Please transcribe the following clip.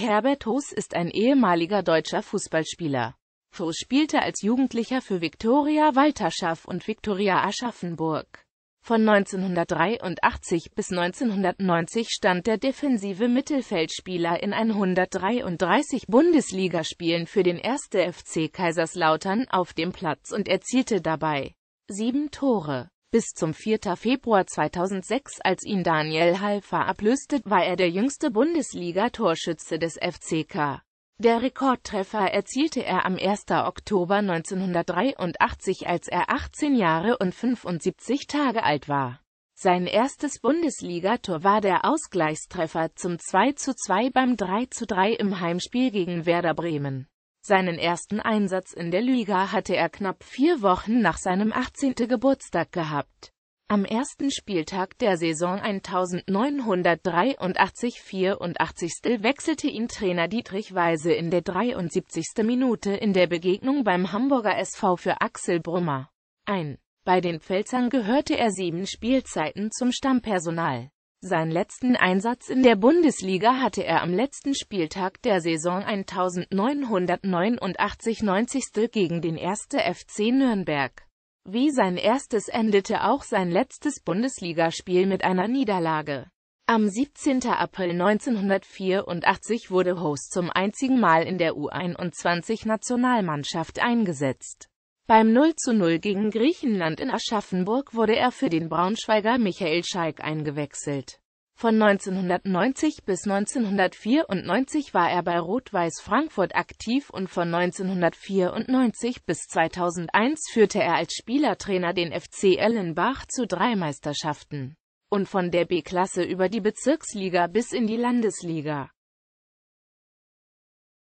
Herbert Hoos ist ein ehemaliger deutscher Fußballspieler. Hoos spielte als Jugendlicher für Viktoria Walterschaff und Viktoria Aschaffenburg. Von 1983 bis 1990 stand der defensive Mittelfeldspieler in 133 Bundesligaspielen für den 1. FC Kaiserslautern auf dem Platz und erzielte dabei sieben Tore. Bis zum 4. Februar 2006, als ihn Daniel Halfer ablöste, war er der jüngste Bundesliga-Torschütze des FCK. Der Rekordtreffer erzielte er am 1. Oktober 1983, als er 18 Jahre und 75 Tage alt war. Sein erstes Bundesligator war der Ausgleichstreffer zum 2 zu 2 beim 3 zu 3 im Heimspiel gegen Werder Bremen. Seinen ersten Einsatz in der Liga hatte er knapp vier Wochen nach seinem 18. Geburtstag gehabt. Am ersten Spieltag der Saison 1983-84 wechselte ihn Trainer Dietrich Weise in der 73. Minute in der Begegnung beim Hamburger SV für Axel Brummer ein. Bei den Pfälzern gehörte er sieben Spielzeiten zum Stammpersonal. Seinen letzten Einsatz in der Bundesliga hatte er am letzten Spieltag der Saison 1989-90 gegen den 1. FC Nürnberg. Wie sein erstes endete auch sein letztes Bundesligaspiel mit einer Niederlage. Am 17. April 1984 wurde Host zum einzigen Mal in der U21-Nationalmannschaft eingesetzt. Beim 0 zu 0 gegen Griechenland in Aschaffenburg wurde er für den Braunschweiger Michael Schalk eingewechselt. Von 1990 bis 1994 war er bei Rot-Weiß Frankfurt aktiv und von 1994 bis 2001 führte er als Spielertrainer den FC Ellenbach zu drei Meisterschaften und von der B-Klasse über die Bezirksliga bis in die Landesliga.